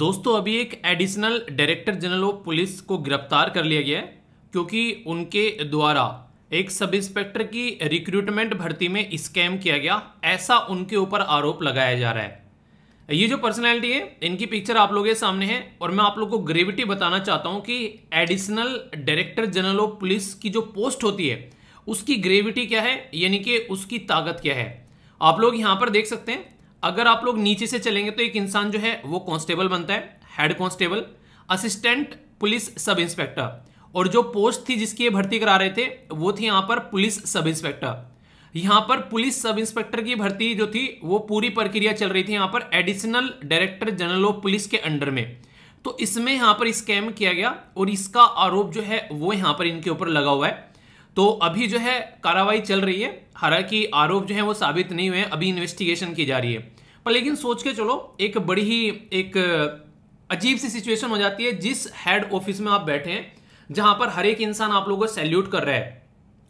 दोस्तों अभी एक additional director general of police को गिरफ्तार कर लिया गया है क्योंकि उनके द्वारा एक सब इंस्पेक्टर की रिक्रूटमेंट भर्ती में स्कैम किया गया ऐसा उनके ऊपर आरोप लगाया जा रहा है ये जो पर्सनैलिटी है इनकी पिक्चर आप लोगों के सामने है और मैं आप लोग को ग्रेविटी बताना चाहता हूँ कि additional director general of police की जो पोस्ट होती है उसकी ग्रेविटी क्या है यानी कि उसकी ताकत क्या है आप लोग यहाँ पर देख सकते हैं अगर आप लोग नीचे से चलेंगे तो एक इंसान जो है वो कांस्टेबल बनता है head constable assistant police sub inspector और जो पोस्ट थी जिसकी ये भर्ती करा रहे थे वो थी यहाँ पर पुलिस सब इंस्पेक्टर यहाँ पर पुलिस सब इंस्पेक्टर की भर्ती जो थी वो पूरी प्रक्रिया चल रही थी यहाँ पर additional director general of police के अंडर में तो इसमें यहाँ पर स्कैम किया गया और इसका आरोप जो है वो यहाँ पर इनके ऊपर लगा हुआ है तो अभी जो है कार्रवाई चल रही है हालांकि आरोप जो है वो साबित नहीं हुए अभी इन्वेस्टिगेशन की जा रही है पर लेकिन सोच के चलो एक बड़ी ही एक अजीब सी सिचुएशन हो जाती है जिस हेड ऑफिस में आप बैठे हैं जहां पर हर एक इंसान आप लोगों को सैल्यूट कर रहा है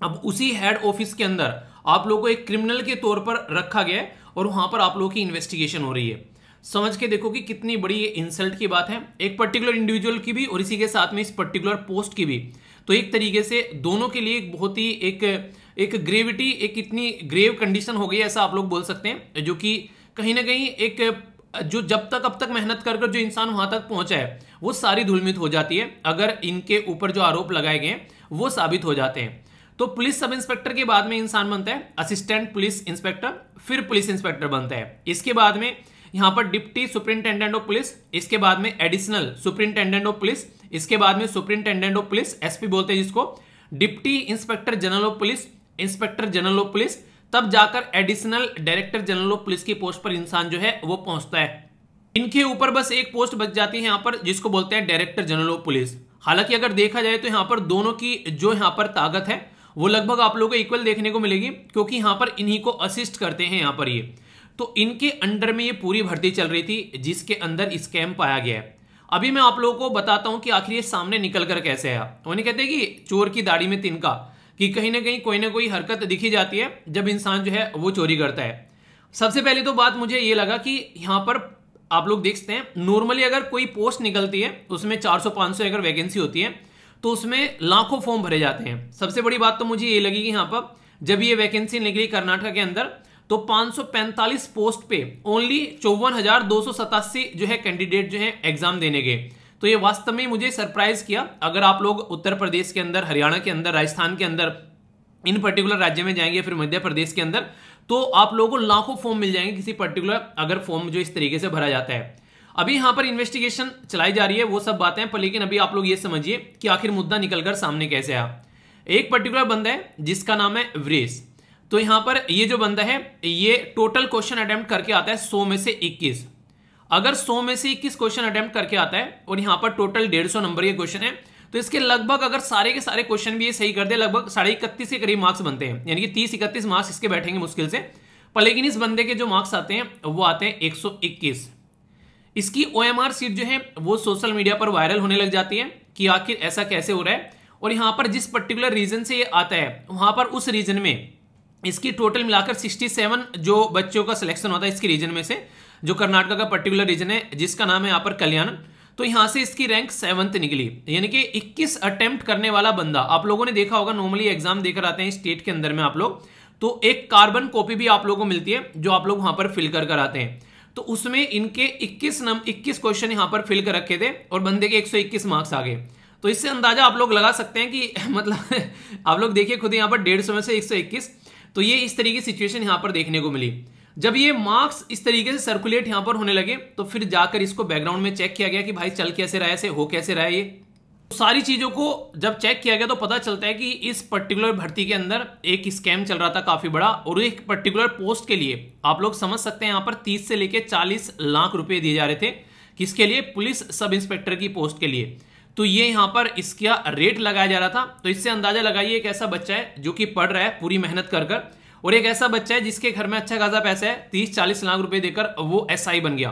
अब उसी हेड ऑफिस के अंदर आप लोगों को एक क्रिमिनल के तौर पर रखा गया है और वहां पर आप लोगों की इन्वेस्टिगेशन हो रही है समझ के देखो कि कितनी बड़ी ये इंसल्ट की बात है एक पर्टिकुलर इंडिविजुअल की भी और इसी के साथ में इस पर्टिकुलर पोस्ट की भी तो एक तरीके से दोनों के लिए एक बहुत ही एक एक ग्रेविटी एक इतनी ग्रेव कंडीशन हो गई ऐसा आप लोग बोल सकते हैं जो कि कहीं ना कहीं एक जो जब तक अब तक मेहनत कर कर जो इंसान वहां तक पहुंचा है वो सारी धुलमित हो जाती है अगर इनके ऊपर जो आरोप लगाए गए वो साबित हो जाते हैं तो पुलिस सब इंस्पेक्टर के बाद में इंसान बनता है असिस्टेंट पुलिस इंस्पेक्टर फिर पुलिस इंस्पेक्टर बनता है इसके बाद में यहां पर डिप्टी सुप्रिंटेंडेंट ऑफ पुलिस इसके बाद में एडिशनल सुप्रिंटेंडेंट ऑफ पुलिस इसके बाद में सुप्रिंटेंडेंट ऑफ पुलिस एसपी बोलते हैं जिसको deputy inspector general of police inspector general of police तब जाकर additional director general of police की पोस्ट पर इंसान जो है वो पहुंचता है इनके ऊपर बस एक पोस्ट बच जाती है यहां पर जिसको बोलते हैं डायरेक्टर जनरल ऑफ पुलिस हालांकि अगर देखा जाए तो यहां पर दोनों की जो यहां पर ताकत है वो लगभग आप लोगों को इक्वल देखने को मिलेगी क्योंकि यहां पर इन्हीं को असिस्ट करते हैं यहां पर ये तो इनके अंडर में ये पूरी भर्ती चल रही थी जिसके अंदर स्कैम पाया गया है अभी मैं आप लोगों को बताता हूं कि आखिर ये सामने निकल कर कैसे आया उन्हें कहते हैं कि चोर की दाढ़ी में तिनका कि कहीं ना कहीं कोई ना कोई हरकत दिखी जाती है जब इंसान जो है वो चोरी करता है सबसे पहले तो बात मुझे ये लगा कि यहाँ पर आप लोग देखते हैं नॉर्मली अगर कोई पोस्ट निकलती है उसमें 400-500 अगर वैकेंसी होती है तो उसमें लाखों फॉर्म भरे जाते हैं सबसे बड़ी बात तो मुझे ये लगी कि यहाँ पर जब ये वैकेंसी निकली कर्नाटक के अंदर तो 545 पोस्ट पे ओनली चौवन जो है कैंडिडेट जो है एग्जाम देने गए तो ये वास्तव में मुझे सरप्राइज किया अगर आप लोग उत्तर प्रदेश के अंदर हरियाणा के अंदर राजस्थान के अंदर इन पर्टिकुलर राज्य में जाएंगे फिर मध्य प्रदेश के अंदर तो आप लोगों को लाखों फॉर्म मिल जाएंगे किसी पर्टिकुलर अगर फॉर्म जो इस तरीके से भरा जाता है अभी यहां पर इन्वेस्टिगेशन चलाई जा रही है वो सब बातें पर लेकिन अभी आप लोग ये समझिए कि आखिर मुद्दा निकलकर सामने कैसे आया एक पर्टिकुलर बंदा है जिसका नाम है व्रेस तो यहां पर ये जो बंदा है ये टोटल क्वेश्चन अटेम्प्ट करके आता है सौ में से इक्कीस अगर सौ में से इक्कीस क्वेश्चन अटेम्प्ट करके आता है और यहां पर टोटल डेढ़ सौ नंबर के क्वेश्चन है तो इसके लगभग अगर सारे के सारे क्वेश्चन भी ये सही कर दे लगभग साढ़े इकतीस के करीब मार्क्स बनते हैं यानी कि तीस इकतीस मार्क्स इसके बैठेंगे मुश्किल से पर लेकिन इस बंदे के जो मार्क्स आते हैं वो आते हैं इक्कीस इसकी ओ सीट जो है वो सोशल मीडिया पर वायरल होने लग जाती है कि आखिर ऐसा कैसे हो रहा है और यहां पर जिस पर्टिकुलर रीजन से ये आता है वहां पर उस रीजन में इसकी टोटल मिलाकर 67 जो बच्चों का सिलेक्शन होता है इसके रीजन में से जो कर्नाटका का पर्टिकुलर रीजन है जिसका नाम है यहाँ पर कल्याण तो यहाँ से इसकी रैंक सेवंथ निकली यानी कि 21 अटेम्प्ट करने वाला बंदा आप लोगों ने देखा होगा नॉर्मली एग्जाम देकर आते हैं स्टेट के अंदर में आप लोग तो एक कार्बन कॉपी भी आप लोगों को मिलती है जो आप लोग वहां पर फिल कर कर आते हैं तो उसमें इनके 21 नम 21 क्वेश्चन यहाँ पर फिल कर रखे थे और बंदे के 121 मार्क्स आ गए तो इससे अंदाजा आप लोग लगा सकते हैं कि मतलब आप लोग देखिए खुद यहाँ पर डेढ़ में से एक तो ये इस तरीके की सिचुएशन यहाँ पर देखने को मिली जब ये मार्क्स इस तरीके से सर्कुलेट यहाँ पर होने लगे तो फिर जाकर इसको बैकग्राउंड में चेक किया गया कि भाई चल कैसे रहा है से हो कैसे रहा है ये तो सारी चीज़ों को जब चेक किया गया तो पता चलता है कि इस पर्टिकुलर भर्ती के अंदर एक स्कैम चल रहा था काफ़ी बड़ा और एक पर्टिकुलर पोस्ट के लिए आप लोग समझ सकते हैं यहाँ पर 30 से लेकर 40 लाख रुपए दिए जा रहे थे किसके लिए पुलिस सब इंस्पेक्टर की पोस्ट के लिए तो ये यहां पर इसका रेट लगाया जा रहा था तो इससे अंदाजा लगाइए एक ऐसा बच्चा है जो कि पढ़ रहा है पूरी मेहनत कर कर और एक ऐसा बच्चा है जिसके घर में अच्छा खासा पैसा है तीस चालीस लाख रुपए देकर वो एस बन गया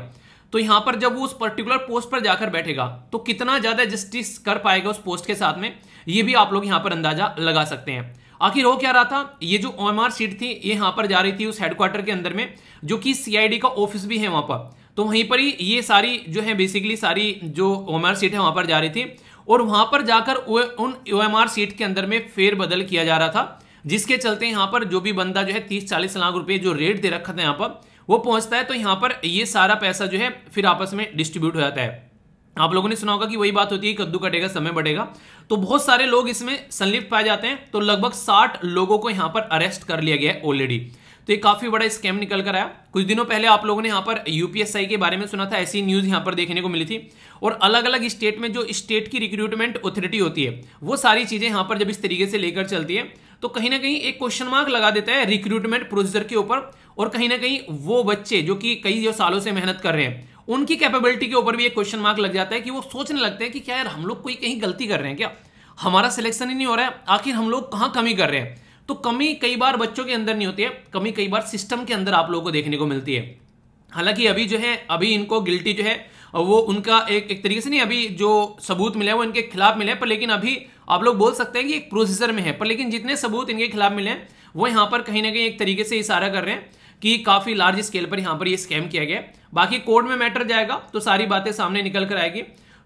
तो यहां पर जब वो उस पर्टिकुलर पोस्ट पर जाकर बैठेगा तो कितना ज़्यादा जस्टिस कर पाएगा उस पोस्ट के साथ में ये भी आप लोग यहां पर अंदाजा लगा सकते हैं आखिर हो क्या रहा था ये जो ओ सीट थी ये यहां पर जा रही थी उस हेडक्वार्टर के अंदर में जो कि सीआईडी का ऑफिस भी है वहां पर तो वहीं पर ही ये सारी जो है बेसिकली सारी जो ओ सीट है वहाँ पर जा रही थी और वहाँ पर जाकर उन ओ सीट के अंदर में फेरबदल किया जा रहा था जिसके चलते यहाँ पर जो भी बंदा जो है तीस चालीस लाख रुपए जो रेट दे रखा था यहाँ पर वो पहुँचता है तो यहाँ पर ये सारा पैसा जो है फिर आपस में डिस्ट्रीब्यूट हो जाता है आप लोगों ने सुना होगा कि वही बात होती है कद्दू कटेगा समय बढ़ेगा तो बहुत सारे लोग इसमें संलिप्त पाए जाते हैं तो लगभग साठ लोगों को यहां पर अरेस्ट कर लिया गया है ऑलरेडी तो ये काफ़ी बड़ा स्कैम निकल कर आया कुछ दिनों पहले आप लोगों ने यहाँ पर यूपीएसआई के बारे में सुना था ऐसी न्यूज़ यहाँ पर देखने को मिली थी और अलग अलग स्टेट में जो स्टेट की रिक्रूटमेंट अथॉरिटी होती है वो सारी चीज़ें यहाँ पर जब इस तरीके से लेकर चलती है तो कहीं ना कहीं एक क्वेश्चन मार्क लगा देता है रिक्रूटमेंट प्रोसीजर के ऊपर और कहीं ना कहीं वो बच्चे जो कि कई जो सालों से मेहनत कर रहे हैं उनकी कैपेबिलिटी के ऊपर भी एक क्वेश्चन मार्क लग जाता है कि वो सोचने लगते हैं कि क्या यार हम लोग कोई कहीं गलती कर रहे हैं क्या हमारा सिलेक्शन ही नहीं हो रहा है आखिर हम लोग कहाँ कमी कर रहे हैं तो कमी कई बार बच्चों के अंदर नहीं होती है कमी कई बार सिस्टम के अंदर आप लोगों को देखने को मिलती है हालांकि अभी जो है अभी इनको गिल्टी जो है वो उनका एक एक तरीके से नहीं अभी जो सबूत मिले वो इनके खिलाफ मिले पर लेकिन अभी आप लोग बोल सकते हैं कि एक प्रोसीजर में है पर लेकिन जितने सबूत इनके खिलाफ मिले हैं वो यहाँ पर कहीं ना कहीं एक तरीके से इशारा कर रहे हैं कि काफ़ी लार्ज स्केल पर यहाँ पर ये स्कैम किया गया बाकी कोर्ट में मैटर जाएगा तो सारी बातें सामने निकल कर आएगी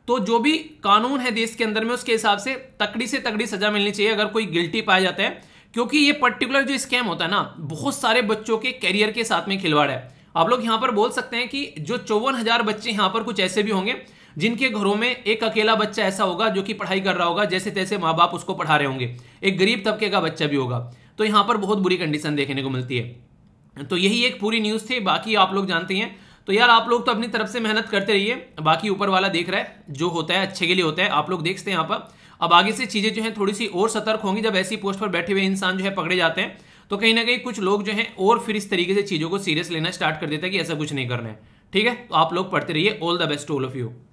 तो जो भी कानून है देश के अंदर में उसके हिसाब से तकड़ी से तकड़ी सजा मिलनी चाहिए अगर कोई गिल्टी पाया जाता है क्योंकि ये पर्टिकुलर जो स्कैम होता है ना बहुत सारे बच्चों के करियर के साथ में खिलवाड़ है आप लोग यहाँ पर बोल सकते हैं कि जो चौवन हजार बच्चे यहाँ पर कुछ ऐसे भी होंगे जिनके घरों में एक अकेला बच्चा ऐसा होगा जो कि पढ़ाई कर रहा होगा जैसे तैसे माँ बाप उसको पढ़ा रहे होंगे एक गरीब तबके का बच्चा भी होगा तो यहाँ पर बहुत बुरी कंडीशन देखने को मिलती है तो यही एक पूरी न्यूज़ थी बाकी आप लोग जानते हैं तो यार आप लोग तो अपनी तरफ से मेहनत करते रहिए बाकी ऊपर वाला देख रहा है जो होता है अच्छे के लिए होता है आप लोग देखते हैं यहाँ पर अब आगे से चीज़ें जो है थोड़ी सी और सतर्क होंगी जब ऐसी पोस्ट पर बैठे हुए इंसान जो है पकड़े जाते हैं तो कहीं ना कहीं कुछ लोग जो है और फिर इस तरीके से चीज़ों को सीरियस लेना स्टार्ट कर देता है कि ऐसा कुछ नहीं करना है ठीक है तो आप लोग पढ़ते रहिए all the best all of you